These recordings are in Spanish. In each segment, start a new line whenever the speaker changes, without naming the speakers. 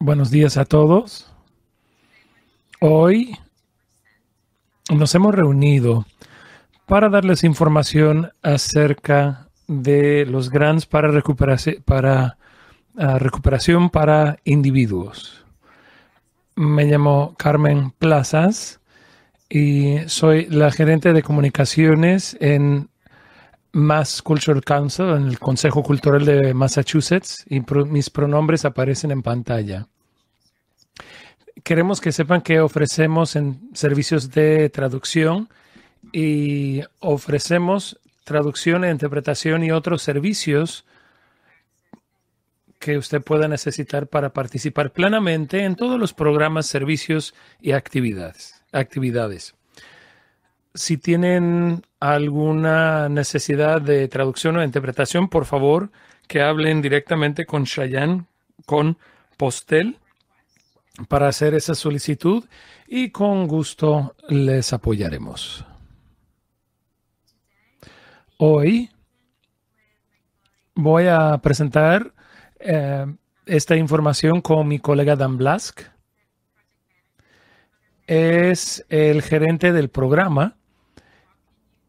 Buenos días a todos. Hoy nos hemos reunido para darles información acerca de los grants para, ah, recuperación para individuos. Me llamo Carmen Plazas y soy la gerente de comunicaciones en Mass Cultural Council, en el Consejo Cultural de Massachusetts, y mis pronombres aparecen en pantalla. Queremos que sepan que ofrecemos en servicios de traducción y ofrecemos traducción, e interpretación y otros servicios que usted pueda necesitar para participar plenamente en todos los programas, servicios y actividades. actividades si tienen alguna necesidad de traducción o interpretación, por favor, que hablen directamente con Shayan, con Postel, para hacer esa solicitud y con gusto les apoyaremos. Hoy voy a presentar eh, esta información con mi colega Dan Blask. Es el gerente del programa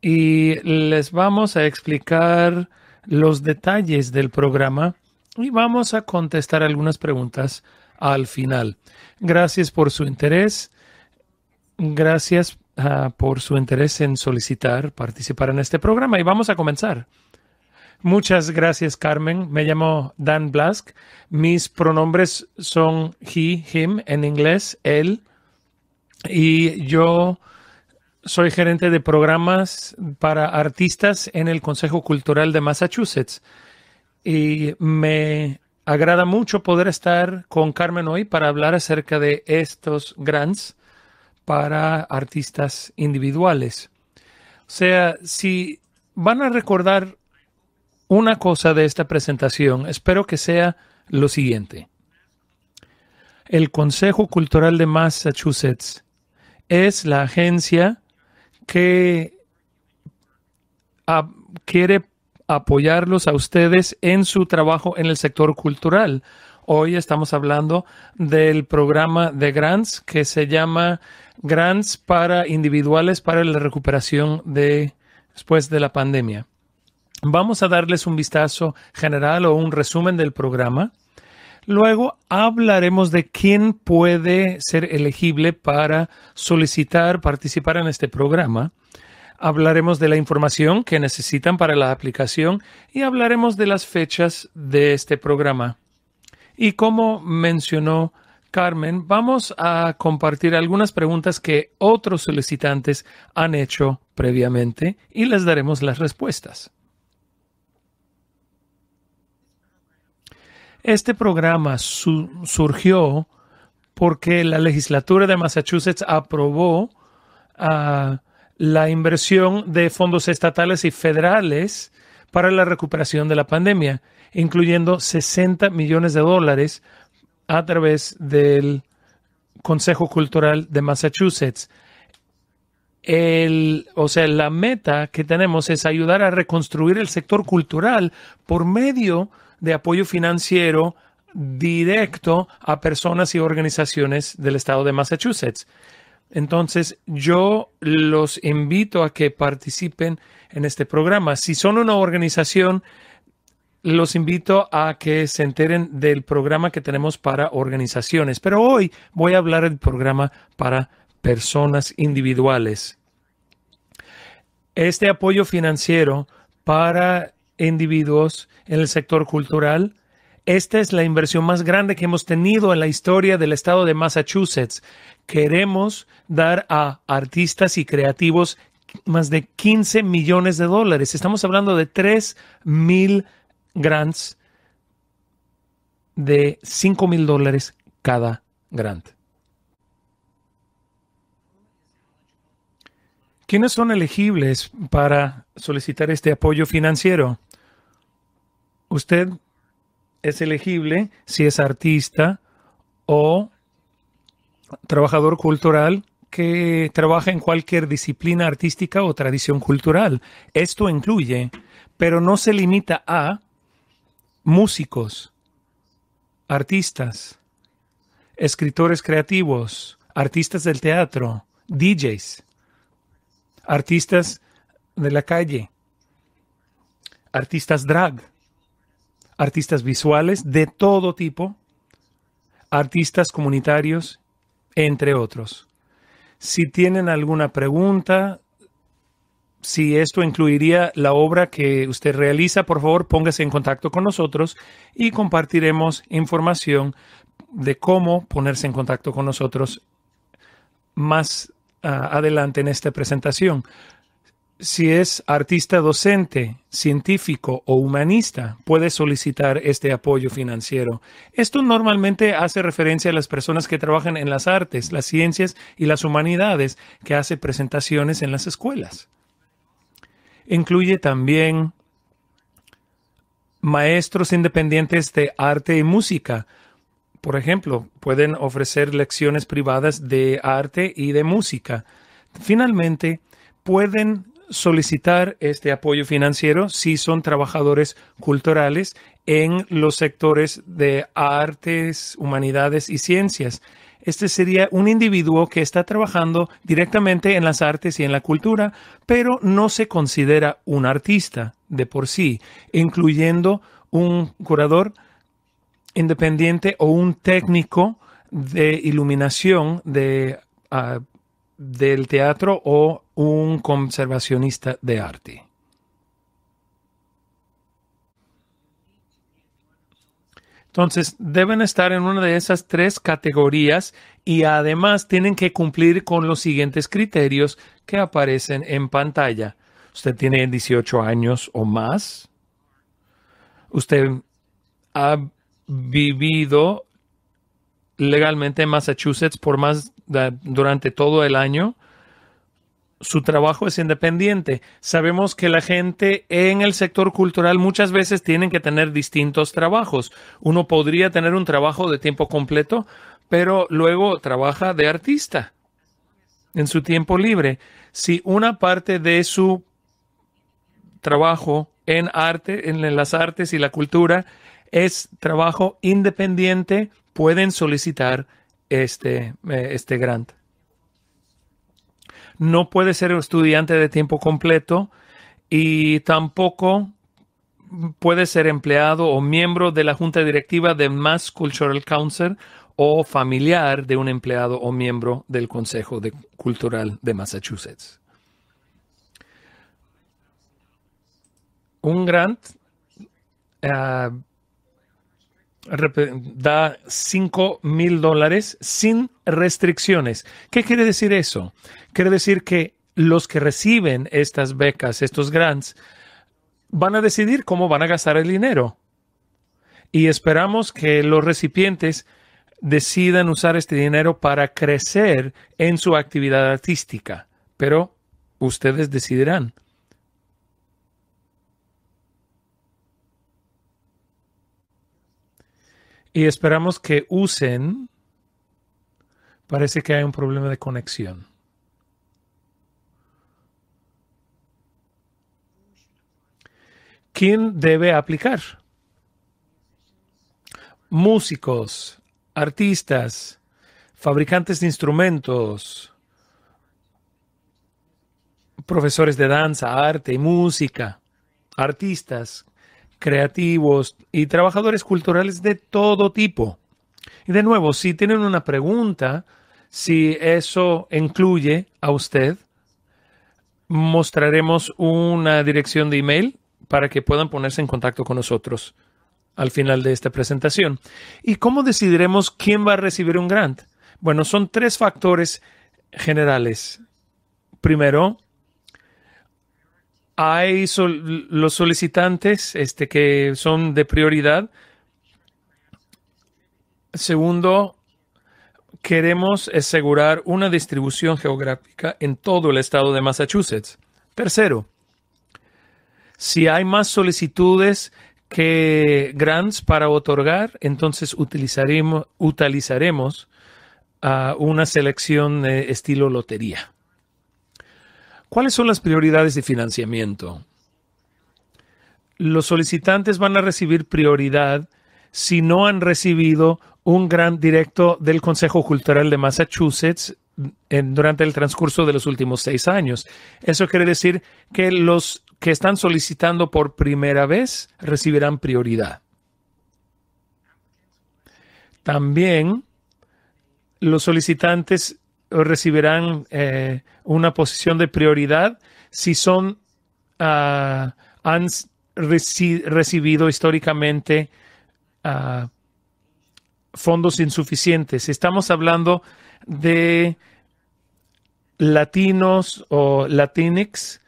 y les vamos a explicar los detalles del programa y vamos a contestar algunas preguntas al final. Gracias por su interés. Gracias ah, por su interés en solicitar participar en este programa y vamos a comenzar. Muchas gracias, Carmen. Me llamo Dan Blask. Mis pronombres son he, him en inglés, él. Y yo soy gerente de programas para artistas en el Consejo Cultural de Massachusetts y me agrada mucho poder estar con Carmen hoy para hablar acerca de estos grants para artistas individuales. O sea, si van a recordar una cosa de esta presentación, espero que sea lo siguiente. El Consejo Cultural de Massachusetts es la agencia que quiere apoyarlos a ustedes en su trabajo en el sector cultural. Hoy estamos hablando del programa de grants que se llama Grants para individuales para la recuperación después de la pandemia. Vamos a darles un vistazo general o un resumen del programa. Luego hablaremos de quién puede ser elegible para solicitar participar en este programa. Hablaremos de la información que necesitan para la aplicación y hablaremos de las fechas de este programa. Y como mencionó Carmen, vamos a compartir algunas preguntas que otros solicitantes han hecho previamente y les daremos las respuestas. Este programa surgió porque la legislatura de Massachusetts aprobó ah, la inversión de fondos estatales y federales para la recuperación de la pandemia, incluyendo 60 millones de dólares a través del Consejo Cultural de Massachusetts. El, o sea, la meta que tenemos es ayudar a reconstruir el sector cultural por medio de de apoyo financiero directo a personas y organizaciones del estado de Massachusetts. Entonces, yo los invito a que participen en este programa. Si son una organización, los invito a que se enteren del programa que tenemos para organizaciones. Pero hoy voy a hablar del programa para personas individuales. Este apoyo financiero para individuos en el sector cultural. Esta es la inversión más grande que hemos tenido en la historia del estado de Massachusetts. Queremos dar a artistas y creativos más de 15 millones de dólares. Estamos hablando de 3 mil grants de 5 mil dólares cada grant. ¿Quiénes son elegibles para solicitar este apoyo financiero? usted es elegible si es artista o trabajador cultural que trabaja en cualquier disciplina artística o tradición cultural. Esto incluye, pero no se limita a músicos, artistas, escritores creativos, artistas del teatro, DJs, artistas de la calle, artistas drag, artistas visuales de todo tipo, artistas comunitarios, entre otros. Si tienen alguna pregunta, si esto incluiría la obra que usted realiza, por favor póngase en contacto con nosotros y compartiremos información de cómo ponerse en contacto con nosotros más ah, adelante en esta presentación. Si es artista docente, científico o humanista, puede solicitar este apoyo financiero. Esto normalmente hace referencia a las personas que trabajan en las artes, las ciencias y las humanidades, que hace presentaciones en las escuelas. Incluye también maestros independientes de arte y música. Por ejemplo, pueden ofrecer lecciones privadas de arte y de música. Finalmente, pueden solicitar este apoyo financiero si son trabajadores culturales en los sectores de artes, humanidades y ciencias. Este sería un individuo que está trabajando directamente en las artes y en la cultura, pero no se considera un artista de por sí, incluyendo un curador independiente o un técnico de iluminación de ah, del teatro o un conservacionista de arte? Entonces, deben estar en una de esas tres categorías y además tienen que cumplir con los siguientes criterios que aparecen en pantalla. Usted tiene 18 años o más. Usted ha vivido legalmente en Massachusetts por más durante todo el año. Su trabajo es independiente. Sabemos que la gente en el sector cultural muchas veces tienen que tener distintos trabajos. Uno podría tener un trabajo de tiempo completo, pero luego trabaja de artista en su tiempo libre. Si una parte de su trabajo en arte, en las artes y la cultura, es trabajo independiente, pueden solicitar este, eh, este grant. No puede ser estudiante de tiempo completo y tampoco puede ser empleado o miembro de la junta directiva de Mass Cultural Council o familiar de un empleado o miembro del Consejo Cultural de Massachusetts. Un grant ah, da 5 mil dólares sin restricciones. ¿Qué quiere decir eso? Quiere decir que los que reciben estas becas, estos grants, van a decidir cómo van a gastar el dinero. Y esperamos que los recipientes decidan usar este dinero para crecer en su actividad artística. Pero ustedes decidirán. Y esperamos que usen. Parece que hay un problema de conexión. ¿Quién debe aplicar? Músicos, artistas, fabricantes de instrumentos, profesores de danza, arte y música, artistas, creativos y trabajadores culturales de todo tipo. Y de nuevo, si tienen una pregunta, si eso incluye a usted, mostraremos una dirección de email para que puedan ponerse en contacto con nosotros al final de esta presentación. ¿Y cómo decidiremos quién va a recibir un grant? Bueno, son tres factores generales. Primero, hay los solicitantes este, que son de prioridad. Segundo, queremos asegurar una distribución geográfica en todo el estado de Massachusetts. Tercero, si hay más solicitudes que grants para otorgar, entonces utilizaremos, ah, una selección de estilo lotería. ¿Cuáles son las prioridades de financiamiento? Los solicitantes van a recibir prioridad si no han recibido un gran directo del Consejo Cultural de Massachusetts durante el transcurso de los últimos seis años. Eso quiere decir que los que están solicitando por primera vez recibirán prioridad. También los solicitantes recibirán eh, una posición de prioridad si son, ah, han recibido históricamente ah, fondos insuficientes. Estamos hablando de latinos o latinx,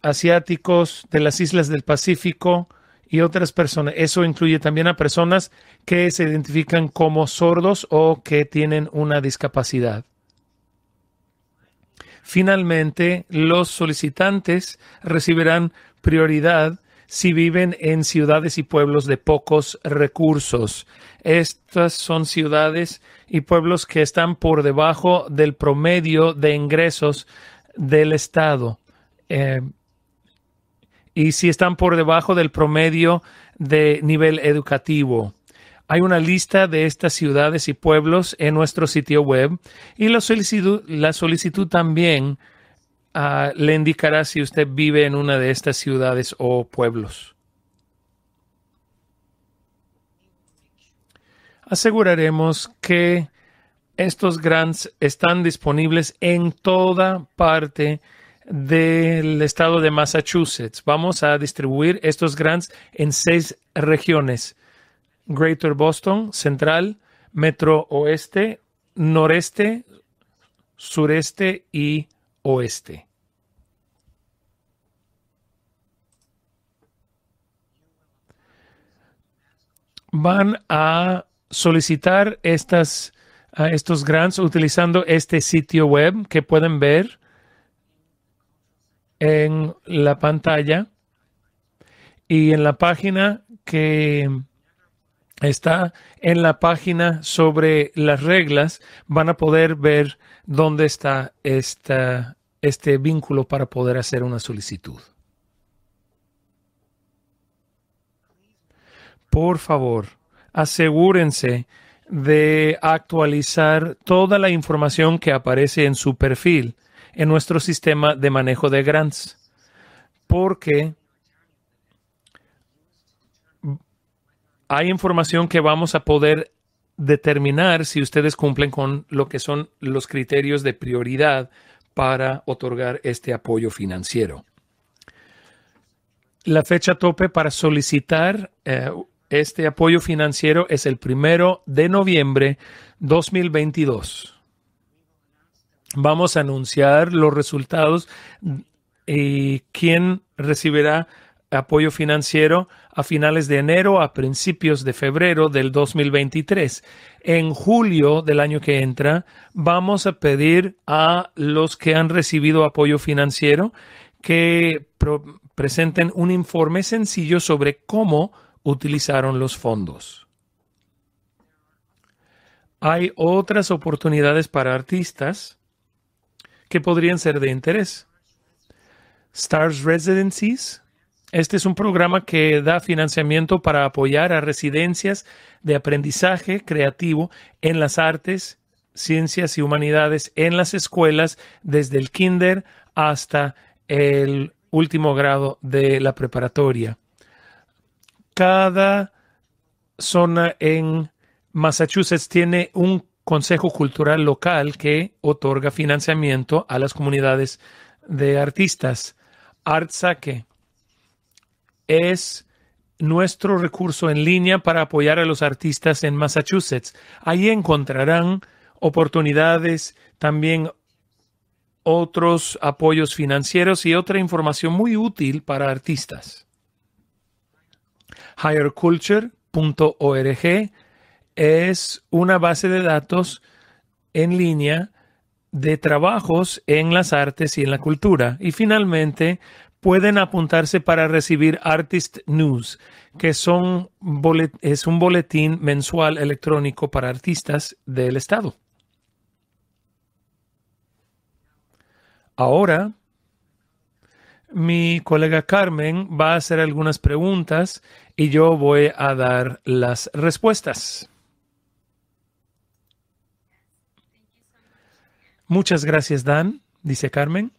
asiáticos de las islas del Pacífico, y otras personas. Eso incluye también a personas que se identifican como sordos o que tienen una discapacidad. Finalmente, los solicitantes recibirán prioridad si viven en ciudades y pueblos de pocos recursos. Estas son ciudades y pueblos que están por debajo del promedio de ingresos del Estado. Eh, y si están por debajo del promedio de nivel educativo. Hay una lista de estas ciudades y pueblos en nuestro sitio web y la solicitud, la solicitud también ah, le indicará si usted vive en una de estas ciudades o pueblos. Aseguraremos que estos grants están disponibles en toda parte del estado de Massachusetts. Vamos a distribuir estos grants en seis regiones. Greater Boston, Central, Metro Oeste, Noreste, Sureste y Oeste. Van a solicitar estas, estos grants utilizando este sitio web que pueden ver en la pantalla y en la página que está en la página sobre las reglas, van a poder ver dónde está este vínculo para poder hacer una solicitud. Por favor, asegúrense de actualizar toda la información que aparece en su perfil en nuestro sistema de manejo de grants, porque hay información que vamos a poder determinar si ustedes cumplen con lo que son los criterios de prioridad para otorgar este apoyo financiero. La fecha tope para solicitar eh, este apoyo financiero es el primero de noviembre 2022 vamos a anunciar los resultados, y eh, quién recibirá apoyo financiero a finales de enero, a principios de febrero del 2023. En julio del año que entra, vamos a pedir a los que han recibido apoyo financiero que presenten un informe sencillo sobre cómo utilizaron los fondos. Hay otras oportunidades para artistas que podrían ser de interés. Stars Residencies. Este es un programa que da financiamiento para apoyar a residencias de aprendizaje creativo en las artes, ciencias y humanidades en las escuelas desde el kinder hasta el último grado de la preparatoria. Cada zona en Massachusetts tiene un Consejo Cultural Local que otorga financiamiento a las comunidades de artistas. Artsake es nuestro recurso en línea para apoyar a los artistas en Massachusetts. Ahí encontrarán oportunidades, también otros apoyos financieros y otra información muy útil para artistas. Higherculture.org es una base de datos en línea de trabajos en las artes y en la cultura. Y finalmente, pueden apuntarse para recibir Artist News, que es un boletín mensual electrónico para artistas del Estado. Ahora, mi colega Carmen va a hacer algunas preguntas y yo voy a dar las respuestas. Muchas gracias, Dan, dice Carmen.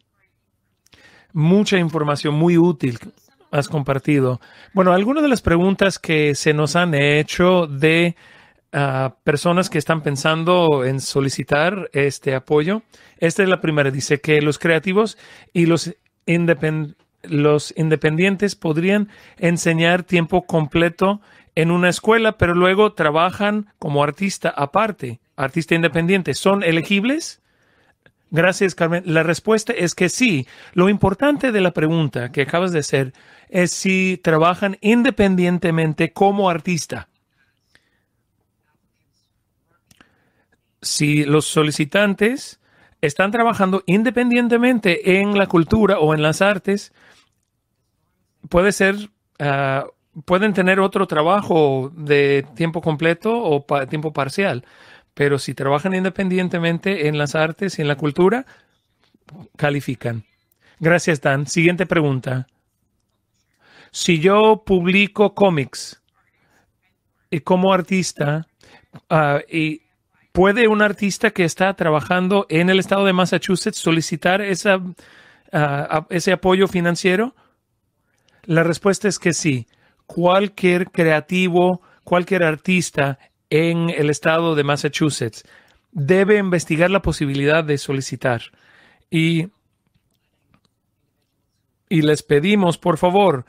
Mucha información muy útil has compartido. Bueno, algunas de las preguntas que se nos han hecho de ah, personas que están pensando en solicitar este apoyo. Esta es la primera. Dice que los creativos y los, los independientes podrían enseñar tiempo completo en una escuela, pero luego trabajan como artista aparte, artista independiente. ¿Son elegibles? Gracias, Carmen. La respuesta es que sí. Lo importante de la pregunta que acabas de hacer es si trabajan independientemente como artista. Si los solicitantes están trabajando independientemente en la cultura o en las artes, puede ser, ah, pueden tener otro trabajo de tiempo completo o tiempo parcial. Pero si trabajan independientemente en las artes y en la cultura, califican. Gracias, Dan. Siguiente pregunta. Si yo publico cómics y como artista, ah, y ¿puede un artista que está trabajando en el estado de Massachusetts solicitar esa, ah, ese apoyo financiero? La respuesta es que sí. Cualquier creativo, cualquier artista en el estado de Massachusetts debe investigar la posibilidad de solicitar. Y, y les pedimos, por favor,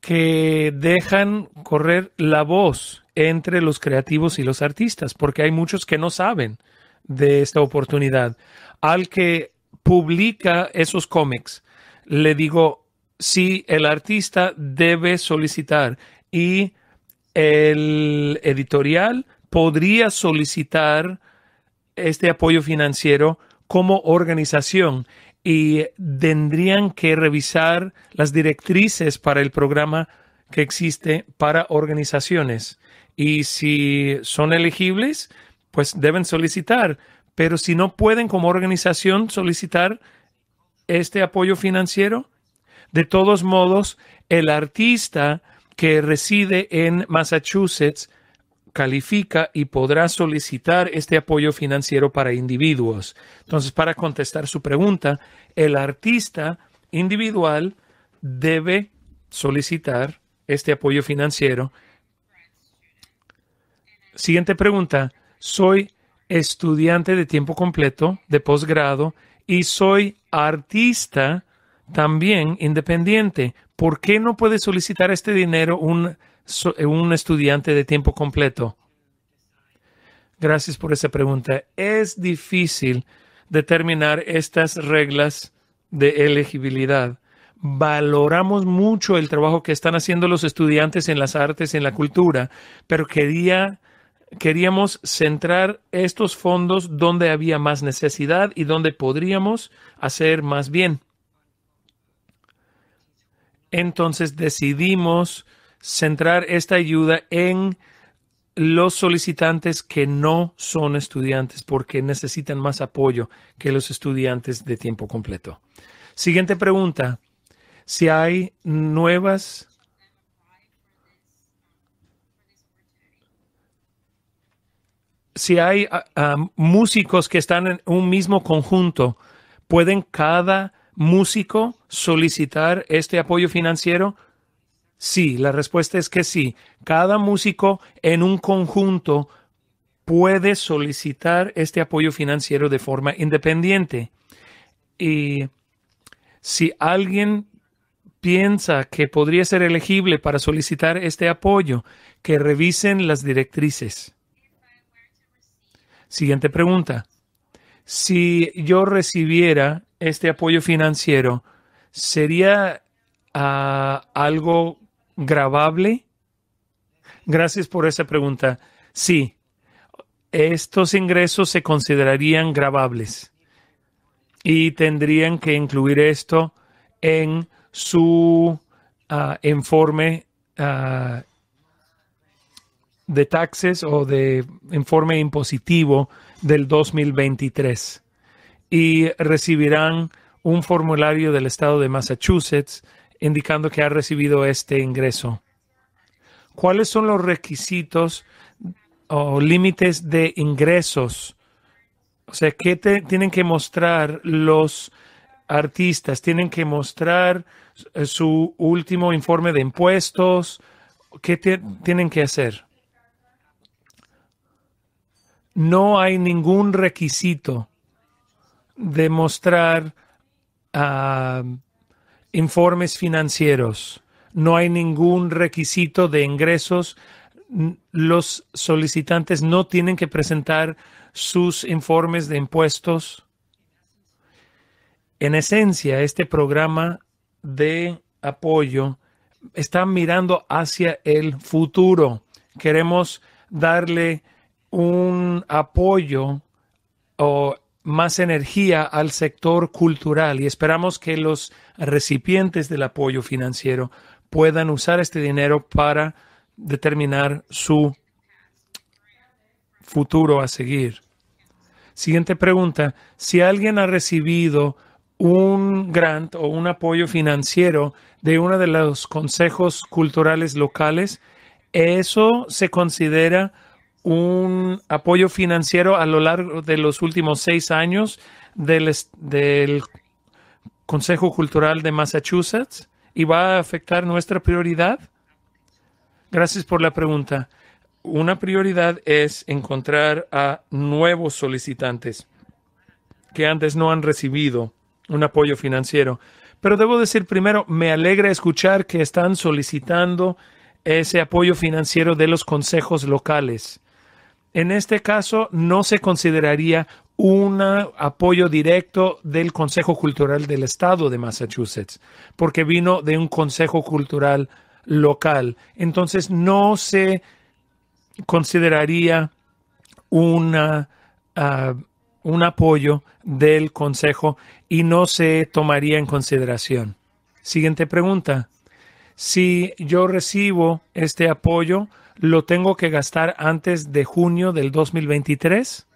que dejan correr la voz entre los creativos y los artistas, porque hay muchos que no saben de esta oportunidad. Al que publica esos cómics, le digo, ...si el artista debe solicitar y el editorial podría solicitar este apoyo financiero como organización y tendrían que revisar las directrices para el programa que existe para organizaciones. Y si son elegibles, pues deben solicitar. Pero si no pueden como organización solicitar este apoyo financiero, de todos modos, el artista que reside en Massachusetts califica y podrá solicitar este apoyo financiero para individuos. Entonces, para contestar su pregunta, el artista individual debe solicitar este apoyo financiero. Siguiente pregunta. Soy estudiante de tiempo completo, de posgrado, y soy artista también independiente. ¿Por qué no puede solicitar este dinero un eh, un estudiante de tiempo completo? Gracias por esa pregunta. Es difícil determinar estas reglas de elegibilidad. Valoramos mucho el trabajo que están haciendo los estudiantes en las artes, y en la cultura, pero quería, queríamos centrar estos fondos donde había más necesidad y donde podríamos hacer más bien. Entonces decidimos centrar esta ayuda en los solicitantes que no son estudiantes porque necesitan más apoyo que los estudiantes de tiempo completo. Siguiente pregunta. Si hay nuevas... Si hay ah, ah, músicos que están en un mismo conjunto, ¿pueden cada músico solicitar este apoyo financiero? Sí, la respuesta es que sí. Cada músico en un conjunto puede solicitar este apoyo financiero de forma independiente. Y si alguien piensa que podría ser elegible para solicitar este apoyo, que revisen las directrices. Siguiente pregunta. Si yo recibiera este apoyo financiero, ¿sería ah, algo grabable? Gracias por esa pregunta. Sí, estos ingresos se considerarían grabables y tendrían que incluir esto en su ah, informe ah, de taxes o de informe impositivo del 2023 y recibirán un formulario del estado de Massachusetts indicando que ha recibido este ingreso. ¿Cuáles son los requisitos o límites de ingresos? O sea, ¿qué tienen que mostrar los artistas? ¿Tienen que mostrar eh, su último informe de impuestos? ¿Qué tienen que hacer? No hay ningún requisito de mostrar a ah, informes financieros. No hay ningún requisito de ingresos. Los solicitantes no tienen que presentar sus informes de impuestos. En esencia, este programa de apoyo está mirando hacia el futuro. Queremos darle un apoyo o más energía al sector cultural y esperamos que los recipientes del apoyo financiero puedan usar este dinero para determinar su futuro a seguir. Siguiente pregunta. Si alguien ha recibido un grant o un apoyo financiero de uno de los consejos culturales locales, ¿eso se considera un apoyo financiero a lo largo de los últimos seis años del, del Consejo Cultural de Massachusetts y va a afectar nuestra prioridad? Gracias por la pregunta. Una prioridad es encontrar a nuevos solicitantes que antes no han recibido un apoyo financiero. Pero debo decir primero, me alegra escuchar que están solicitando ese apoyo financiero de los consejos locales en este caso no se consideraría un apoyo directo del Consejo Cultural del Estado de Massachusetts, porque vino de un Consejo Cultural local. Entonces no se consideraría una, ah, un apoyo del Consejo y no se tomaría en consideración. Siguiente pregunta. Si yo recibo este apoyo, ¿Lo tengo que gastar antes de junio del 2023?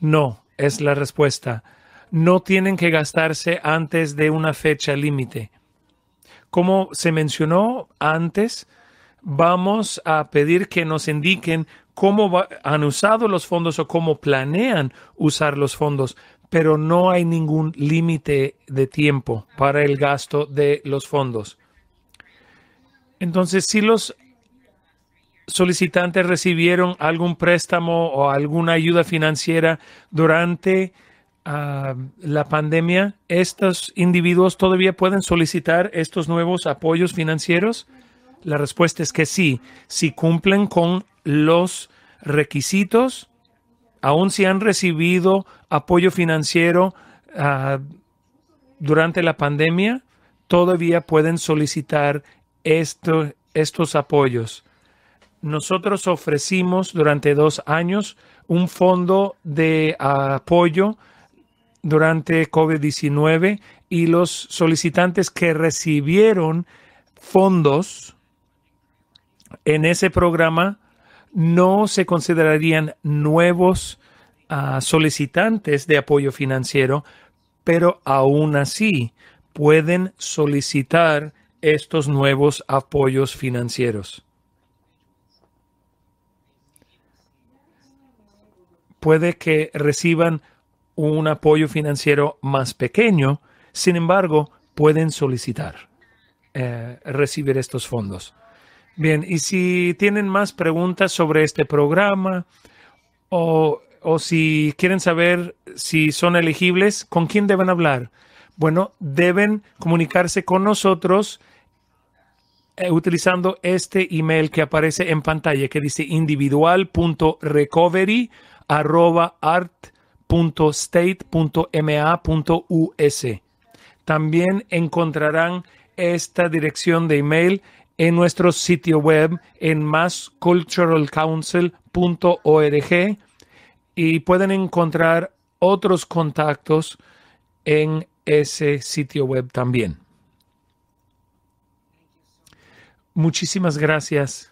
No, es la respuesta. No tienen que gastarse antes de una fecha límite. Como se mencionó antes, vamos a pedir que nos indiquen cómo han usado los fondos o cómo planean usar los fondos, pero no hay ningún límite de tiempo para el gasto de los fondos. Entonces, si los solicitantes recibieron algún préstamo o alguna ayuda financiera durante ah, la pandemia, ¿estos individuos todavía pueden solicitar estos nuevos apoyos financieros? La respuesta es que sí, si cumplen con los requisitos, aun si han recibido apoyo financiero ah, durante la pandemia, todavía pueden solicitar estos apoyos nosotros ofrecimos durante dos años un fondo de apoyo durante COVID-19 y los solicitantes que recibieron fondos en ese programa no se considerarían nuevos ah, solicitantes de apoyo financiero, pero aún así pueden solicitar estos nuevos apoyos financieros. puede que reciban un apoyo financiero más pequeño, sin embargo, pueden solicitar eh, recibir estos fondos. Bien, y si tienen más preguntas sobre este programa o, o si quieren saber si son elegibles, ¿con quién deben hablar? Bueno, deben comunicarse con nosotros eh, utilizando este email que aparece en pantalla que dice individual.recovery arroba art.state.ma.us. También encontrarán esta dirección de email en nuestro sitio web en massculturalcouncil.org y pueden encontrar otros contactos en ese sitio web también. Muchísimas gracias.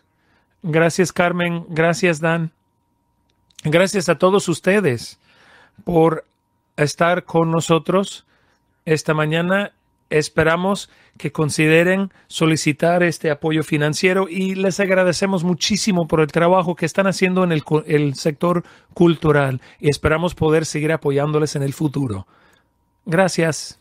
Gracias Carmen, gracias Dan. Gracias a todos ustedes por estar con nosotros esta mañana. Esperamos que consideren solicitar este apoyo financiero y les agradecemos muchísimo por el trabajo que están haciendo en el, sector cultural y esperamos poder seguir apoyándoles en el futuro. Gracias.